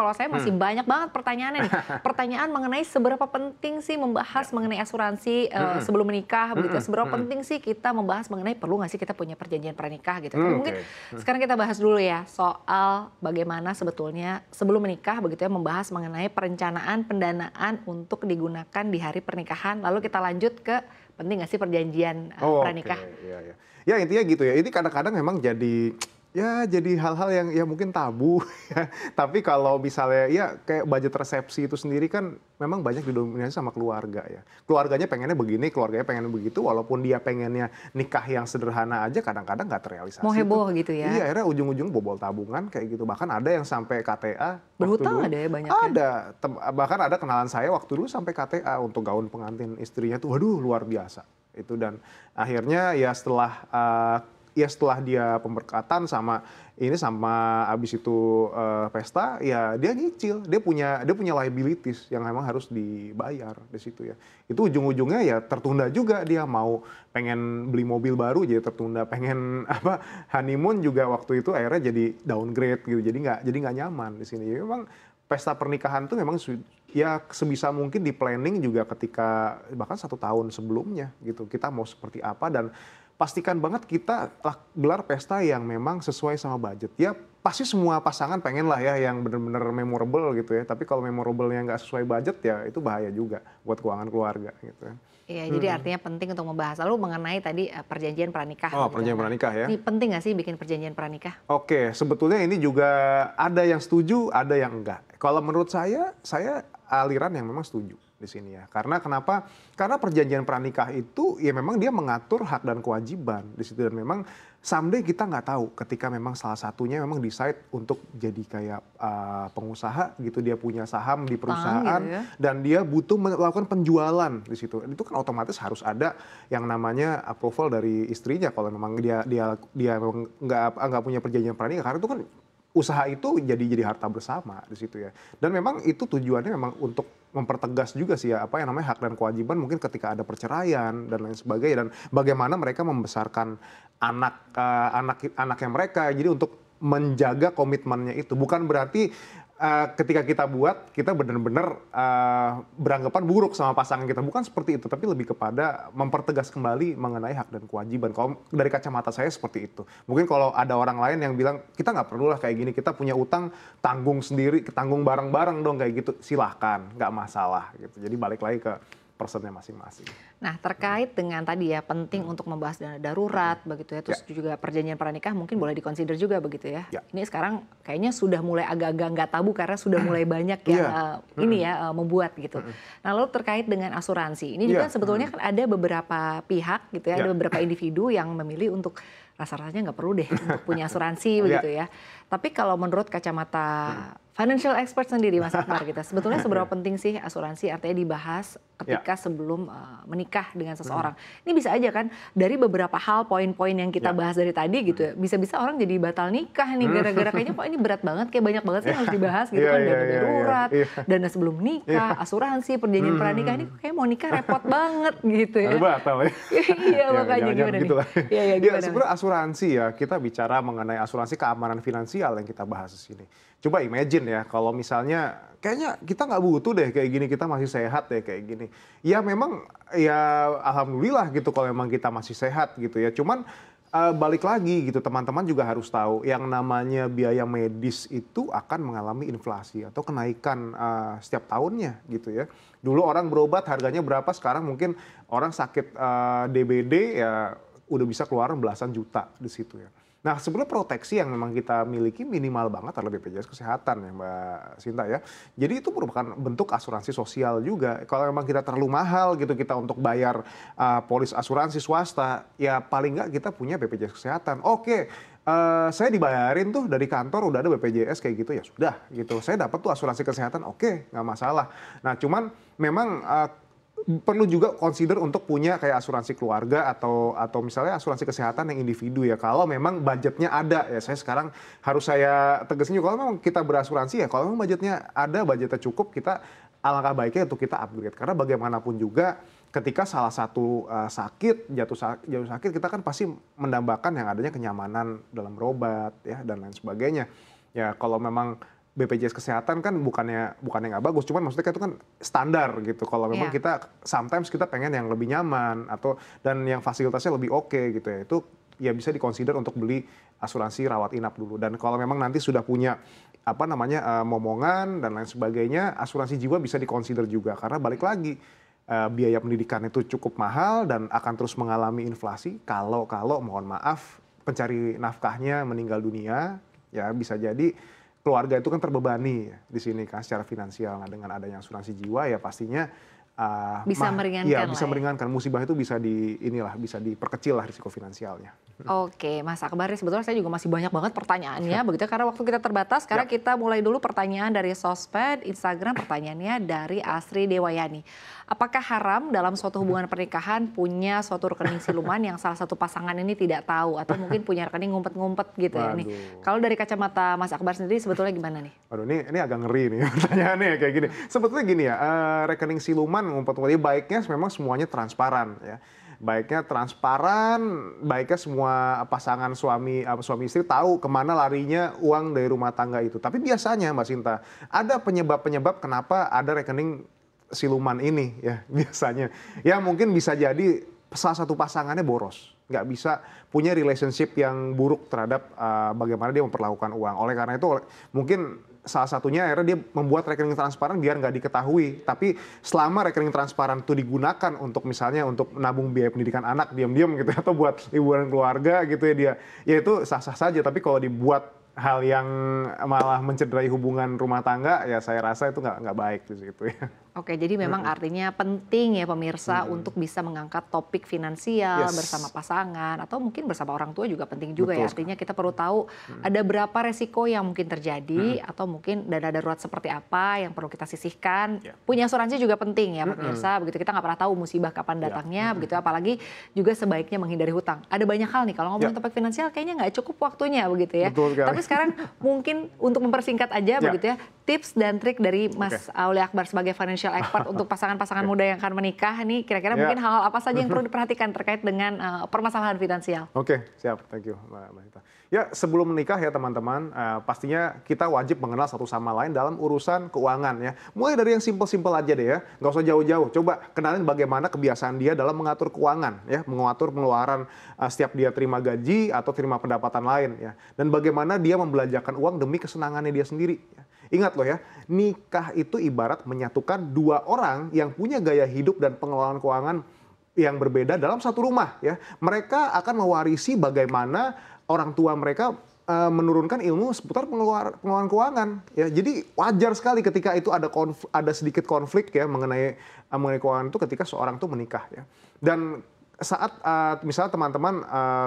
kalau saya masih hmm. banyak banget pertanyaannya nih. Pertanyaan mengenai seberapa penting sih membahas ya. mengenai asuransi uh, sebelum menikah hmm. begitu. Ya. Seberapa hmm. penting sih kita membahas mengenai perlu nggak sih kita punya perjanjian pernikah gitu. Kan? Hmm, Tapi mungkin okay. Hmm. sekarang kita bahas dulu ya soal bagaimana sebetulnya sebelum menikah begitu ya membahas mengenai perencanaan pendanaan untuk digunakan di hari pernikahan. Lalu kita lanjut ke penting nggak sih perjanjian uh, oh, pernikah? Okay. Ya, ya. ya intinya gitu ya. Ini kadang-kadang memang jadi ya jadi hal-hal yang ya mungkin tabu ya. tapi kalau misalnya ya kayak budget resepsi itu sendiri kan memang banyak didominasi sama keluarga ya keluarganya pengennya begini keluarganya pengen begitu walaupun dia pengennya nikah yang sederhana aja kadang-kadang nggak terrealisasi mau heboh gitu ya iya akhirnya ujung-ujung bobol tabungan kayak gitu bahkan ada yang sampai KTA berhutang ada ya banyak ada bahkan ada kenalan saya waktu dulu sampai KTA untuk gaun pengantin istrinya tuh waduh luar biasa itu dan akhirnya ya setelah uh, ya setelah dia pemberkatan sama ini sama abis itu uh, pesta ya dia nyicil dia punya dia punya liabilities yang memang harus dibayar di situ ya itu ujung-ujungnya ya tertunda juga dia mau pengen beli mobil baru jadi tertunda pengen apa honeymoon juga waktu itu akhirnya jadi downgrade gitu jadi nggak jadi nggak nyaman di sini memang pesta pernikahan tuh memang ya sebisa mungkin di planning juga ketika bahkan satu tahun sebelumnya gitu kita mau seperti apa dan pastikan banget kita gelar pesta yang memang sesuai sama budget. Ya pasti semua pasangan pengen lah ya yang bener-bener memorable gitu ya. Tapi kalau memorable yang nggak sesuai budget ya itu bahaya juga buat keuangan keluarga gitu ya. Iya, hmm. jadi artinya penting untuk membahas. Lalu mengenai tadi eh, perjanjian pranikah. Oh, gitu perjanjian kan? pranikah ya. Ini penting nggak sih bikin perjanjian pranikah? Oke, sebetulnya ini juga ada yang setuju, ada yang enggak. Kalau menurut saya, saya aliran yang memang setuju di sini ya. Karena kenapa? Karena perjanjian pranikah itu ya memang dia mengatur hak dan kewajiban di situ dan memang someday kita nggak tahu ketika memang salah satunya memang decide untuk jadi kayak uh, pengusaha gitu dia punya saham di gitu perusahaan gitu ya. dan dia butuh melakukan penjualan di situ. Itu kan otomatis harus ada yang namanya approval dari istrinya kalau memang dia dia dia nggak nggak punya perjanjian pranikah karena itu kan usaha itu jadi jadi harta bersama di situ ya. Dan memang itu tujuannya memang untuk mempertegas juga sih ya apa yang namanya hak dan kewajiban mungkin ketika ada perceraian dan lain sebagainya dan bagaimana mereka membesarkan anak uh, anak anaknya mereka. Jadi untuk menjaga komitmennya itu bukan berarti Eh, ketika kita buat, kita benar-benar uh, beranggapan buruk sama pasangan kita. Bukan seperti itu, tapi lebih kepada mempertegas kembali mengenai hak dan kewajiban. Kalau dari kacamata saya seperti itu. Mungkin kalau ada orang lain yang bilang, kita nggak lah kayak gini, kita punya utang, tanggung sendiri, tanggung bareng-bareng dong kayak gitu. Silahkan, nggak masalah gitu. Jadi balik lagi ke personnya masing-masing. Nah terkait dengan tadi ya penting hmm. untuk membahas dana darurat hmm. begitu ya, terus ya. juga perjanjian pernikah mungkin boleh dikonsider juga begitu ya. ya. Ini sekarang kayaknya sudah mulai agak-agak nggak tabu karena sudah mulai banyak yang iya. eh, hmm. ya. uh, eh, hmm. ini ya uh, membuat gitu. Hmm. Nah lalu terkait dengan asuransi, ini juga ya. sebetulnya hmm. kan ada beberapa pihak gitu ya, ya, ada beberapa individu yang memilih untuk rasa-rasanya nggak perlu deh untuk punya asuransi ya. begitu ya. Tapi kalau menurut kacamata hmm Financial expert sendiri Mas Akbar kita. Gitu. Sebetulnya iya. seberapa penting sih asuransi artinya dibahas iya. ketika ya. sebelum uh, menikah dengan hmm. seseorang. Hmm. Ini bisa aja kan dari beberapa hal poin-poin yang kita ya. bahas dari tadi gitu ya. Hmm. Bisa-bisa orang jadi batal nikah nih hmm. gara-gara kayaknya kok ini berat banget kayak banyak banget sih yang harus dibahas gitu ya, kan iya, dana darurat, dana sebelum nikah, asuransi, perjanjian hmm. ini kayak mau nikah repot banget gitu ya. batal ya. Iya makanya gimana gitu nih? Iya ya, sebenarnya asuransi ya kita bicara mengenai asuransi keamanan finansial yang kita bahas di sini coba imagine ya kalau misalnya kayaknya kita nggak butuh deh kayak gini kita masih sehat deh kayak gini ya memang ya alhamdulillah gitu kalau memang kita masih sehat gitu ya cuman uh, balik lagi gitu teman-teman juga harus tahu yang namanya biaya medis itu akan mengalami inflasi atau kenaikan uh, setiap tahunnya gitu ya dulu orang berobat harganya berapa sekarang mungkin orang sakit uh, eh, DBD ya udah bisa keluar belasan juta di situ ya Nah, sebenarnya proteksi yang memang kita miliki minimal banget adalah BPJS Kesehatan ya Mbak Sinta ya. Jadi itu merupakan bentuk asuransi sosial juga. Kalau memang kita terlalu mahal gitu kita untuk bayar uh, polis asuransi swasta, ya paling nggak kita punya BPJS Kesehatan. Oke, Uh, saya dibayarin tuh dari kantor udah ada BPJS kayak gitu ya sudah gitu saya dapat tuh asuransi kesehatan oke nggak masalah nah cuman memang uh, perlu juga consider untuk punya kayak asuransi keluarga atau atau misalnya asuransi kesehatan yang individu ya kalau memang budgetnya ada ya saya sekarang harus saya tegasin juga kalau memang kita berasuransi ya kalau memang budgetnya ada budgetnya cukup kita alangkah baiknya untuk kita upgrade karena bagaimanapun juga ketika salah satu uh, sakit jatuh sakit jatuh sakit kita kan pasti mendambakan yang adanya kenyamanan dalam berobat ya dan lain sebagainya ya kalau memang BPJS kesehatan kan bukannya bukannya nggak bagus, cuman maksudnya itu kan standar gitu. Kalau memang yeah. kita sometimes kita pengen yang lebih nyaman atau dan yang fasilitasnya lebih oke okay, gitu ya. Itu ya bisa dikonsider untuk beli asuransi rawat inap dulu. Dan kalau memang nanti sudah punya apa namanya uh, momongan dan lain sebagainya, asuransi jiwa bisa dikonsider juga karena balik lagi uh, biaya pendidikan itu cukup mahal dan akan terus mengalami inflasi kalau kalau mohon maaf pencari nafkahnya meninggal dunia ya bisa jadi keluarga itu kan terbebani di sini kan secara finansial. Nah, dengan adanya asuransi jiwa ya pastinya uh, bisa mah, meringankan. ya bisa ya. meringankan. Musibah itu bisa di inilah bisa diperkecil lah risiko finansialnya. Oke, Mas Akbar, sebetulnya saya juga masih banyak banget pertanyaannya ya. begitu karena waktu kita terbatas. Sekarang ya. kita mulai dulu pertanyaan dari sosmed Instagram pertanyaannya dari Asri Dewayani. Apakah haram dalam suatu hubungan pernikahan punya suatu rekening siluman yang salah satu pasangan ini tidak tahu atau mungkin punya rekening ngumpet-ngumpet gitu ya, Waduh. ya nih. Kalau dari kacamata Mas Akbar sendiri sebetulnya gimana nih? Waduh, ini ini agak ngeri nih pertanyaannya kayak gini. Sebetulnya gini ya, uh, rekening siluman memperkuat baiknya memang semuanya transparan ya baiknya transparan, baiknya semua pasangan suami eh, suami istri tahu kemana larinya uang dari rumah tangga itu. Tapi biasanya Mbak Sinta, ada penyebab-penyebab kenapa ada rekening siluman ini ya biasanya. Ya mungkin bisa jadi salah satu pasangannya boros nggak bisa punya relationship yang buruk terhadap uh, bagaimana dia memperlakukan uang. Oleh karena itu mungkin salah satunya akhirnya dia membuat rekening transparan biar nggak diketahui. Tapi selama rekening transparan itu digunakan untuk misalnya untuk menabung biaya pendidikan anak diam-diam gitu atau buat liburan keluarga gitu ya dia, ya itu sah-sah saja. Tapi kalau dibuat hal yang malah mencederai hubungan rumah tangga ya saya rasa itu nggak nggak baik di situ ya. Oke, jadi memang artinya penting ya pemirsa hmm. untuk bisa mengangkat topik finansial yes. bersama pasangan atau mungkin bersama orang tua juga penting juga ya. Betul. ya. Artinya kita perlu tahu hmm. ada berapa resiko yang mungkin terjadi hmm. atau mungkin dana darurat seperti apa yang perlu kita sisihkan. Yeah. Punya asuransi juga penting ya pemirsa. Hmm. Begitu kita nggak pernah tahu musibah kapan ya. datangnya yeah. hmm. begitu apalagi juga sebaiknya menghindari hutang. Ada banyak hal nih kalau ngomongin yeah. topik finansial kayaknya nggak cukup waktunya begitu ya. Betul, Tapi sekarang mungkin untuk mempersingkat aja yeah. begitu ya tips dan trik dari Mas okay. Auli Akbar sebagai financial expert untuk pasangan-pasangan okay. muda yang akan menikah nih kira-kira yeah. mungkin hal-hal apa saja yang perlu diperhatikan terkait dengan uh, permasalahan finansial. Oke, okay. siap. Thank you Mbak Ita. Ya, sebelum menikah ya teman-teman, uh, pastinya kita wajib mengenal satu sama lain dalam urusan keuangan ya. Mulai dari yang simpel-simpel aja deh ya, nggak usah jauh-jauh. Coba kenalin bagaimana kebiasaan dia dalam mengatur keuangan ya, mengatur pengeluaran uh, setiap dia terima gaji atau terima pendapatan lain ya. Dan bagaimana dia membelanjakan uang demi kesenangannya dia sendiri. Ya. Ingat loh ya, nikah itu ibarat menyatukan dua orang yang punya gaya hidup dan pengelolaan keuangan yang berbeda dalam satu rumah ya. Mereka akan mewarisi bagaimana orang tua mereka eh, menurunkan ilmu seputar pengeluaran keuangan ya jadi wajar sekali ketika itu ada konf, ada sedikit konflik ya mengenai eh, mengenai keuangan itu ketika seorang tuh menikah ya dan saat eh, misalnya teman-teman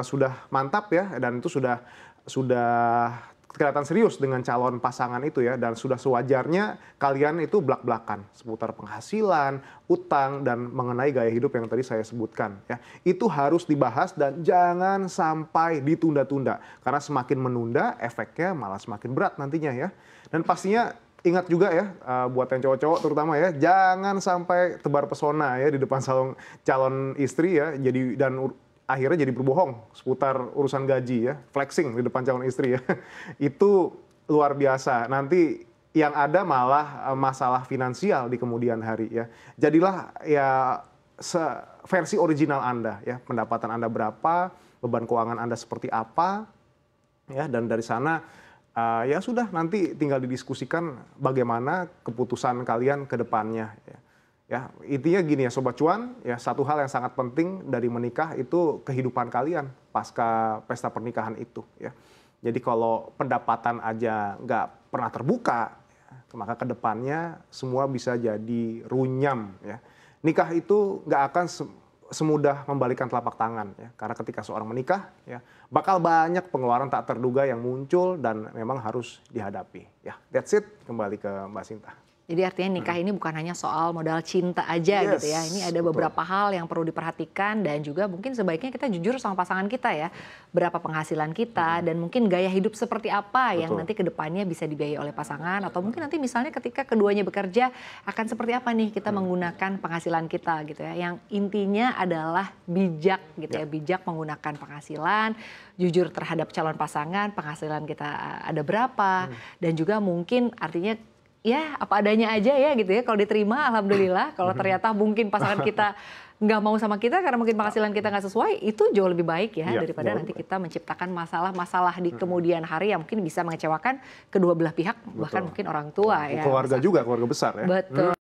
sudah mantap ya dan itu sudah sudah kelihatan serius dengan calon pasangan itu ya dan sudah sewajarnya kalian itu blak-blakan seputar penghasilan, utang dan mengenai gaya hidup yang tadi saya sebutkan ya. Itu harus dibahas dan jangan sampai ditunda-tunda karena semakin menunda efeknya malah semakin berat nantinya ya. Dan pastinya ingat juga ya eh, buat yang cowok-cowok terutama ya jangan sampai tebar pesona ya di depan salon calon istri ya jadi dan akhirnya jadi berbohong seputar urusan gaji ya, flexing di depan calon istri ya. Itu luar biasa. Nanti yang ada malah eh, masalah finansial di kemudian hari ya. Jadilah ya versi original Anda ya, pendapatan Anda berapa, beban keuangan Anda seperti apa ya dan dari sana uh, ya sudah nanti tinggal didiskusikan bagaimana keputusan kalian ke depannya ya. Ya, intinya gini ya sobat cuan, ya satu hal yang sangat penting dari menikah itu kehidupan kalian pasca pesta pernikahan itu ya. Jadi kalau pendapatan aja nggak pernah terbuka, ya, maka kedepannya semua bisa jadi runyam ya. Nikah itu nggak akan semudah membalikan telapak tangan ya karena ketika seorang menikah ya bakal banyak pengeluaran tak terduga yang muncul dan memang harus dihadapi ya that's it kembali ke Mbak Sinta jadi artinya nikah hmm. ini bukan hanya soal modal cinta aja yes, gitu ya. Ini ada beberapa hal yang perlu diperhatikan dan juga mungkin sebaiknya kita jujur sama pasangan kita ya. Berapa penghasilan kita hmm. dan mungkin gaya hidup seperti apa betul. yang nanti kedepannya bisa dibiayai oleh pasangan atau mungkin nanti misalnya ketika keduanya bekerja akan seperti apa nih kita hmm. menggunakan penghasilan kita gitu ya. Yang intinya adalah bijak gitu ya, ya bijak menggunakan penghasilan, jujur terhadap calon pasangan, penghasilan kita eh, ada berapa hmm. dan juga mungkin artinya ya apa adanya aja ya gitu ya. Kalau diterima alhamdulillah, kalau ternyata mungkin pasangan kita nggak mau sama kita karena mungkin penghasilan kita nggak sesuai, itu jauh lebih baik ya, ya daripada nanti baik. kita menciptakan masalah-masalah di kemudian hari yang mungkin bisa mengecewakan kedua belah pihak, Betul. bahkan mungkin orang tua keluarga ya. Keluarga juga, keluarga besar ya. Betul.